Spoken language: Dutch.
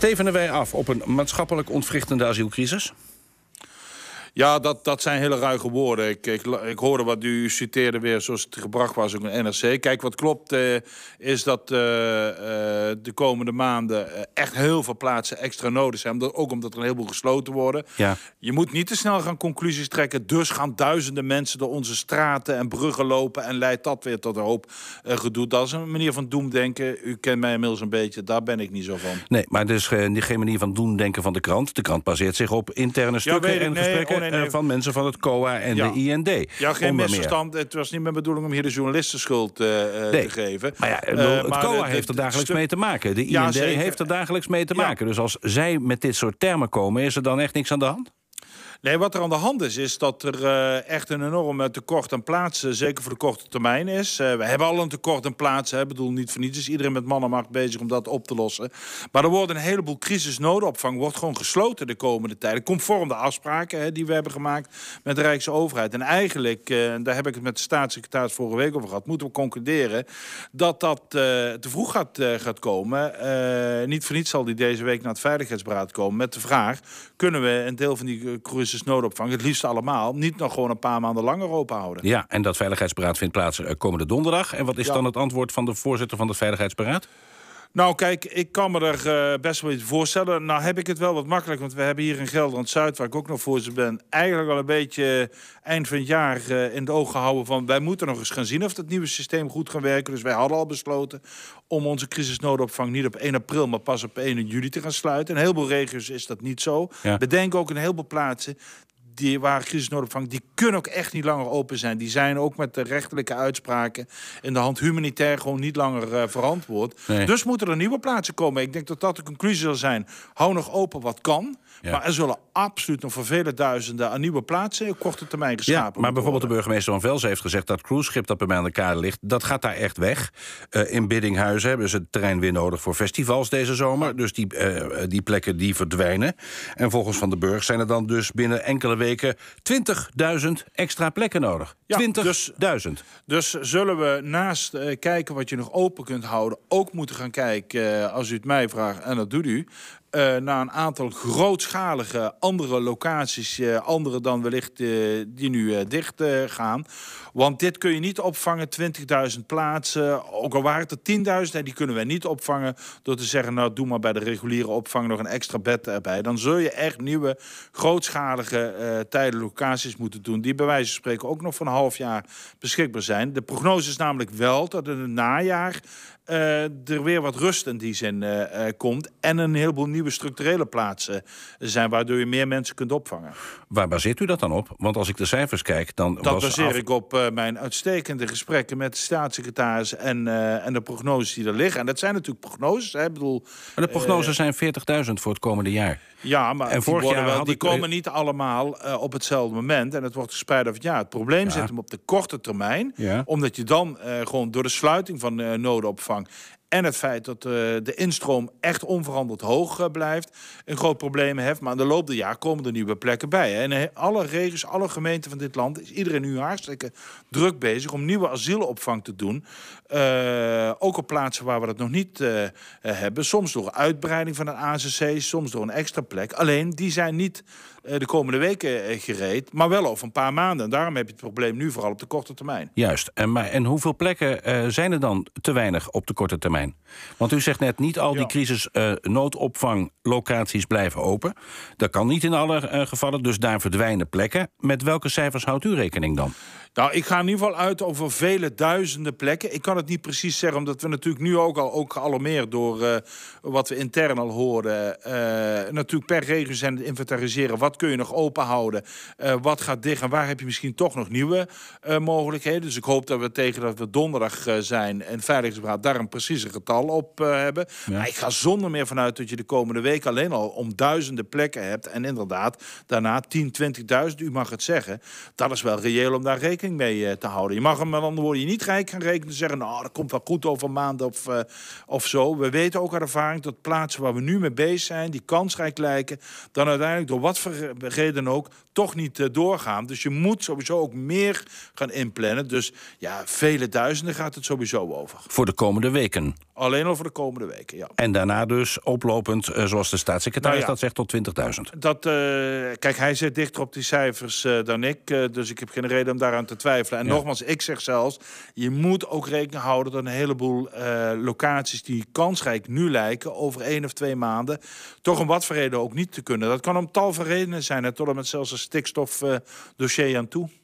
Stevenen wij af op een maatschappelijk ontwrichtende asielcrisis? Ja, dat, dat zijn hele ruige woorden. Ik, ik, ik hoorde wat u citeerde weer zoals het gebracht was ook in NRC. Kijk, wat klopt eh, is dat eh, eh, de komende maanden echt heel veel plaatsen extra nodig zijn. Omdat, ook omdat er een heleboel gesloten worden. Ja. Je moet niet te snel gaan conclusies trekken. Dus gaan duizenden mensen door onze straten en bruggen lopen... en leidt dat weer tot een hoop gedoe. Dat is een manier van doemdenken. U kent mij inmiddels een beetje, daar ben ik niet zo van. Nee, maar dus geen manier van doemdenken van de krant. De krant baseert zich op interne stukken en gesprekken. Oh eh, van mensen van het COA en de IND. Ja, geen misverstand. Het was niet mijn bedoeling om hier de journalisten schuld eh, eh, te geven. Maar het COA heeft er dagelijks mee te maken. De IND heeft er dagelijks mee te maken. Dus als zij met dit soort termen komen, is er dan echt niks aan de hand? Nee, wat er aan de hand is, is dat er eh, echt een enorm tekort aan plaatsen, zeker voor de korte termijn, is. Eh, we hebben al een tekort aan plaatsen, ik bedoel niet voor niets, is iedereen met man bezig om dat op te lossen. Maar er wordt een heleboel crisisnoodopvang, wordt gewoon gesloten de komende tijden, conform de afspraken hè, die we hebben gemaakt met de Rijksoverheid. En eigenlijk, eh, daar heb ik het met de staatssecretaris vorige week over gehad, moeten we concluderen dat dat te vroeg gaat, gaat komen. niet voor niets zal die deze week naar het Veiligheidsberaad komen met de vraag, kunnen we een deel van die cruise noodopvang, het liefst allemaal, niet nog gewoon een paar maanden langer openhouden. Ja, en dat Veiligheidsberaad vindt plaats eh, komende donderdag. En wat is dan het antwoord van de voorzitter van het Veiligheidsberaad? Nou, kijk, ik kan me er eh, best wel iets voorstellen. Nou heb ik het wel wat makkelijk, want we hebben hier in Gelderland-Zuid... waar ik ook nog voor ze ben, eigenlijk al een beetje eh, eind van het jaar eh, in de ogen gehouden... van wij moeten nog eens gaan zien of dat nieuwe systeem goed gaat werken. Dus wij hadden al besloten om onze crisisnoodopvang niet op 1 april... maar pas op 1 juli te gaan sluiten. In heel veel regio's is dat niet zo. We Bedenk ook in heel veel plaatsen die waar crisisnoodopvang die kunnen ook echt niet langer open zijn. Die zijn ook met de rechterlijke uitspraken in de hand humanitair gewoon niet langer eh, verantwoord. Dus moeten er nieuwe plaatsen komen. Ik denk dat dat de conclusie zal zijn. Hou nog open wat kan. Maar er zullen absoluut nog voor vele duizenden aan nieuwe plaatsen op korte termijn geschapen ja, Maar bijvoorbeeld de burgemeester van Vels heeft gezegd dat cruiseschip dat bij mij aan de kade ligt, dat gaat daar echt weg. Uh, in Biddinghuizen hebben ze het terrein weer nodig voor festivals deze zomer. Dus die, eh, die plekken die verdwijnen. En volgens Van de Burg zijn er dan dus binnen enkele weken 20.000 extra plekken nodig. Ja, 20.000. Dus, dus, zullen we naast eh, kijken wat je nog open kunt houden... ook moeten gaan kijken, eh, als u het mij vraagt, en dat doet u uh, naar een aantal grootschalige andere locaties, eh, andere dan wellicht eh, die nu dicht gaan. Want dit kun je niet opvangen, 20.000 plaatsen, ook al waren het er 10.000, en die kunnen wij niet opvangen door te zeggen, nou doe maar bij de reguliere opvang nog een extra bed erbij. Dan zul je echt nieuwe grootschalige tijdelijke locaties moeten doen, die bij wijze van spreken ook nog voor een half jaar beschikbaar zijn. De prognose is namelijk wel dat in het najaar er weer wat rust in die zin komt en een heleboel nieuwe nieuwe structurele plaatsen zijn, waardoor je meer mensen kunt opvangen. Waar baseert u dat dan op? Want als ik de cijfers kijk, dan. Dat baseer ik op eh, mijn uitstekende gesprekken met de staatssecretaris en, eh, en de prognoses die er liggen. En dat zijn natuurlijk prognoses. Hè? Ik bedoel, maar de eh, prognoses zijn 40.000 voor het komende jaar. Ja, maar en vorig jaar wel, die komen niet allemaal op hetzelfde moment. En het wordt gespreid over het jaar. Het probleem zit hem op de korte termijn. Ja. Omdat je dan gewoon door de sluiting van de nodenopvang en het feit dat eh, de instroom echt onveranderd hoog eh, blijft, een groot probleem heeft. Maar aan de loop der jaar komen er nieuwe plekken bij. Hè. En eh, alle regio's, alle gemeenten van dit land is iedereen nu hartstikke druk bezig om nieuwe asielopvang te doen. ook op plaatsen waar we dat nog niet hebben. Soms door uitbreiding van een ACC, soms door een extra plek. Alleen die zijn niet de komende weken gereed, maar wel over een paar maanden. En daarom heb je het probleem nu vooral op de korte termijn. Juist. En, maar, en hoeveel plekken zijn er dan te weinig op de korte termijn? Want u zegt net, niet al die crisis-noodopvanglocaties eh, blijven open. Dat kan niet in alle eh, gevallen, dus daar verdwijnen plekken. Met welke cijfers houdt u rekening dan? Nou, ik ga in ieder geval uit over vele duizenden plekken. Ik kan het niet precies zeggen, omdat we natuurlijk nu ook al ook gealarmeerd door eh, wat we intern al hoorden. natuurlijk per regio zijn het inventariseren. Wat kun je nog open houden? wat gaat dicht? En waar heb je misschien toch nog nieuwe mogelijkheden? Dus ik hoop dat we tegen dat we donderdag zijn en Veiligheidsraad daar een precieze getal op eh, hebben. Maar ik ga zonder meer vanuit dat je de komende week alleen al om duizenden plekken hebt. En inderdaad, daarna 10, 20.000, u mag het zeggen. Dat is wel reëel om daar rekening mee eh, te houden. Je mag hem met andere woorden je niet rijk gaan rekenen zeggen... nou, dat komt wel goed over maand of, eh, of zo. We weten ook uit ervaring dat plaatsen waar we nu mee bezig zijn... die kansrijk lijken, dan uiteindelijk door wat voor reden ook... toch niet doorgaan. Dus je moet sowieso ook meer gaan inplannen. Dus ja, vele duizenden gaat het sowieso over. Voor de komende weken. Alleen over de komende weken, ja. En daarna dus oplopend, eh, zoals de staatssecretaris nou dat zegt, tot 20.000. Dat, eh, kijk, hij zit dichter op die cijfers eh, dan ik. dus ik heb geen reden om daaraan te twijfelen. En nogmaals, ik zeg zelfs, je moet ook rekening houden... dat een heleboel locaties die kansrijk nu lijken... over één of twee maanden toch om wat voor reden ook niet te kunnen. Dat kan om tal van redenen zijn. Hè, tot met zelfs een stikstofdossier aan toe.